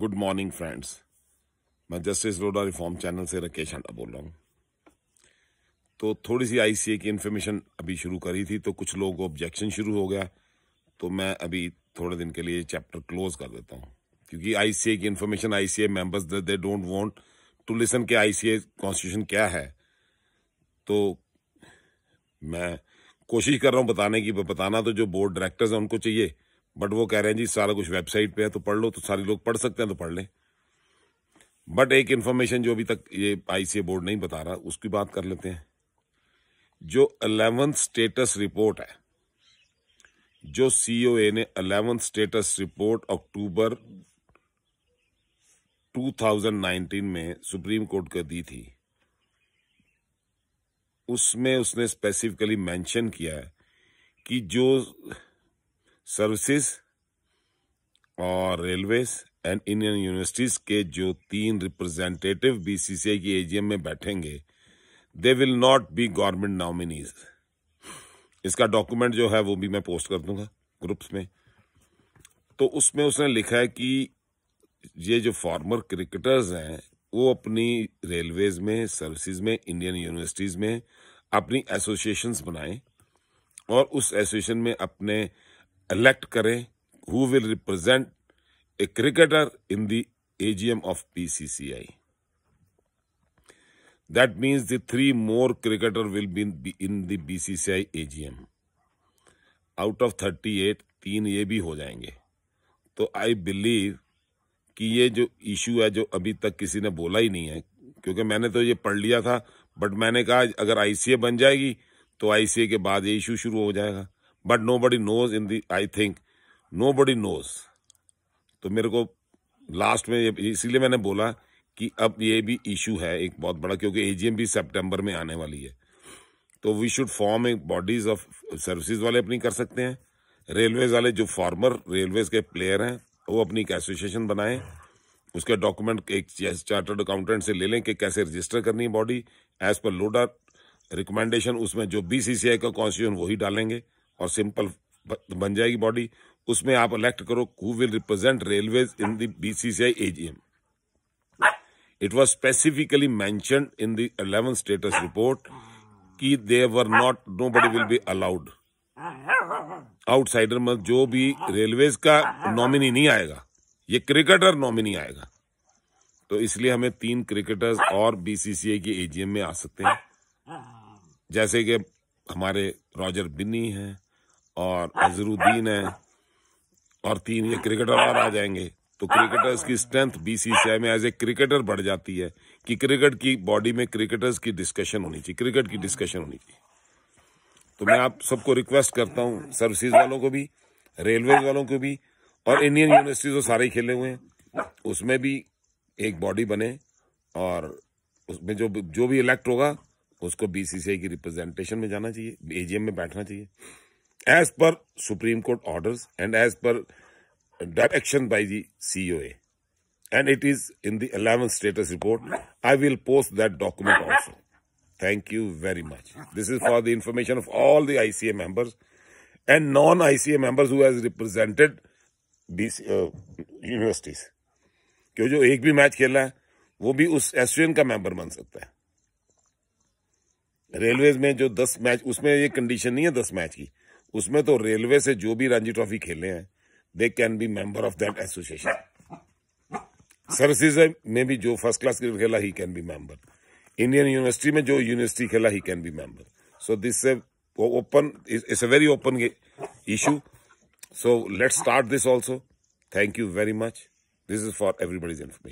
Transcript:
Good morning friends मैं justice Lodha reform channel से राकेश हांडा बोल रहा हूँ तो थोड़ी सी आईसीए की इन्फॉर्मेशन अभी शुरू करी थी तो कुछ लोगों को ऑब्जेक्शन शुरू हो गया तो मैं अभी थोड़े दिन के लिए चैप्टर क्लोज कर देता हूँ क्योंकि आईसीए की information ICA members they don't want to listen के आईसीए कॉन्स्टिट्यूशन क्या है तो मैं कोशिश कर रहा हूँ बताने की बताना तो जो बोर्ड डायरेक्टर्स हैं उनको चाहिए बट वो कह रहे हैं जी सारा कुछ वेबसाइट पे है तो पढ़ लो तो सारे लोग पढ़ सकते हैं तो पढ़ लें बट एक इन्फॉर्मेशन जो अभी तक ये आईसीए बोर्ड नहीं बता रहा उसकी बात कर लेते हैं जो अलेवंथ स्टेटस रिपोर्ट है जो सीओए ने अलेवंथ स्टेटस रिपोर्ट अक्टूबर 2019 में सुप्रीम कोर्ट को दी थी उसमें उसने स्पेसिफिकली मेंशन किया है कि जो सर्विसेज और रेलवेज एंड इंडियन यूनिवर्सिटीज के जो तीन रिप्रेजेंटेटिव बीसीसीआई की एजीएम में बैठेंगे they will not be government nominees इसका डॉक्यूमेंट जो है वो भी मैं पोस्ट कर दूंगा ग्रुप्स में तो उसमें उसने लिखा है कि ये जो फॉर्मर क्रिकेटर्स हैं वो अपनी रेलवेज में सर्विसेज में इंडियन यूनिवर्सिटीज में अपनी एसोसिएशंस बनाएं और उस एसोसिएशन में अपने elect करें who will represent a cricketer in the AGM of PCCI. That means the three more cricketer will be in the BCCI AGM. Out of 38, तीन ये भी हो जाएंगे तो आई बिलीव कि ये जो इशू है जो अभी तक किसी ने बोला ही नहीं है क्योंकि मैंने तो ये पढ़ लिया था बट मैंने कहा अगर आईसीए बन जाएगी तो आईसीए के बाद ये इशू शुरू हो जाएगा but nobody knows in the I think nobody knows तो मेरे को लास्ट में इसीलिए मैंने बोला कि अब ये भी इशू है एक बहुत बड़ा क्योंकि एजीएम भी सितंबर में आने वाली है तो we should form a bodies of services वाले अपनी कर सकते हैं रेलवेज वाले जो फॉर्मर रेलवेज के प्लेयर हैं वो अपनी एक एसोसिएशन बनाएं उसके डॉक्यूमेंट एक चार्टर्ड अकाउंटेंट से ले लें कि कैसे रजिस्टर करनी है body as per Lodha recommendation उसमें जो बी का कॉन्स्टिट्यूशन वही डालेंगे और सिंपल बन जाएगी बॉडी उसमें आप इलेक्ट करो who will represent railway in the BCCI AGM it was specifically मैं in the eleven status report कि they were not nobody will be allowed outsider मत जो भी रेलवेज का नॉमिनी नहीं आएगा ये क्रिकेटर नॉमिनी आएगा तो इसलिए हमें तीन क्रिकेटर्स और बीसीसीआई के एजीएम में आ सकते हैं जैसे कि हमारे रॉजर बिन्नी हैं और अजरुद्दीन है और तीन ये क्रिकेटर और आ जाएंगे तो क्रिकेटर्स की स्ट्रेंथ बीसीसीआई में एज ए क्रिकेटर बढ़ जाती है कि क्रिकेट की बॉडी में क्रिकेटर्स की डिस्कशन होनी चाहिए क्रिकेट की डिस्कशन होनी चाहिए तो मैं आप सबको रिक्वेस्ट करता हूँ सर्विसेज वालों को भी रेलवे वालों को भी और इंडियन यूनिवर्सिटी तो सारे खेले हुए हैं उसमें भी एक बॉडी बने और उसमें जो जो भी इलेक्ट होगा उसको बीसीसीआई की रिप्रेजेंटेशन में जाना चाहिए एजीएम में बैठना चाहिए as per Supreme Court orders and as per direction by the COA. And it is in the 11th status report. I will post that document also. Thank you very much. This is for the information of all the ICA members and non-ICA members who has represented BC, uh, universities. क्यों जो एक भी match खेला है वो भी उस association का मेंबर बन सकता है रेलवेज में जो दस मैच उसमें ये कंडीशन नहीं है दस मैच की उसमें तो रेलवे से जो भी रणजी ट्रॉफी खेले हैं they can be member of that association service में भी जो फर्स्ट क्लास क्रिकेट खेला ही can be member Indian university में जो यूनिवर्सिटी खेला ही can be member so this open it's a very open issue so let's start this also thank you very much this is for everybody's information